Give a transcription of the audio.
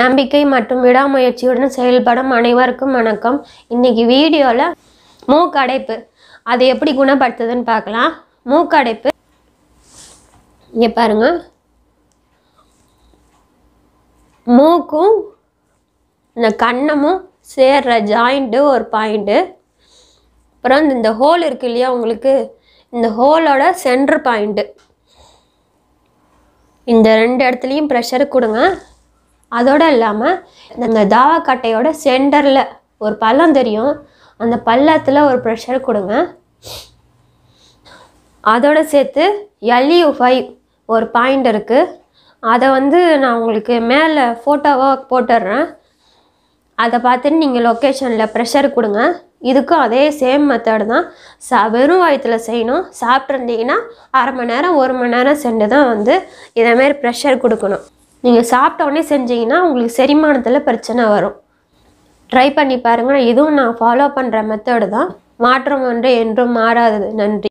நம்பிக்கை மற்றும் விடாமுயற்சியுடன் செயல்படும் அனைவருக்கும் வணக்கம் இன்றைக்கி வீடியோவில் மூக்கடைப்பு அதை எப்படி குணப்படுத்துதுன்னு பார்க்கலாம் மூக்கடைப்பு இங்கே பாருங்கள் மூக்கும் இந்த கண்ணமும் சேர்ற ஜாயிண்ட்டு ஒரு பாயிண்ட்டு அப்புறம் இந்த ஹோல் இருக்கு இல்லையா உங்களுக்கு இந்த ஹோலோட சென்ட்ரு பாயிண்ட்டு இந்த ரெண்டு இடத்துலையும் ப்ரெஷர் கொடுங்க அதோடு இல்லாமல் இந்த தாவா கட்டையோட சென்டரில் ஒரு பள்ளம் தெரியும் அந்த பள்ளத்தில் ஒரு ப்ரெஷர் கொடுங்க அதோடு சேர்த்து எல்இயூ ஃபைவ் e ஒரு பாயிண்ட் இருக்குது அதை வந்து நான் உங்களுக்கு மேலே ஃபோட்டோவாக போட்டுடுறேன் அதை பார்த்துட்டு நீங்கள் லொக்கேஷனில் ப்ரெஷர் கொடுங்க இதுக்கும் அதே சேம் மெத்தடு தான் சா வெறும் வயத்தில் செய்யணும் சாப்பிட்ருந்தீங்கன்னா அரை மணி நேரம் ஒரு மணி நேரம் சென்று தான் வந்து இதேமாரி ப்ரெஷர் கொடுக்கணும் நீங்கள் சாப்பிட்ட உடனே செஞ்சீங்கன்னா உங்களுக்கு செரிமானத்தில் பிரச்சனை வரும் ட்ரை பண்ணி பாருங்கள் இதுவும் நான் ஃபாலோ பண்ணுற மெத்தடு தான் மாற்றம் ஒன்று என்றும் மாறாதது நன்றி